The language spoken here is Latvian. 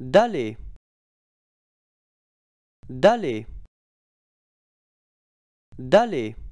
d'aller d'aller d'aller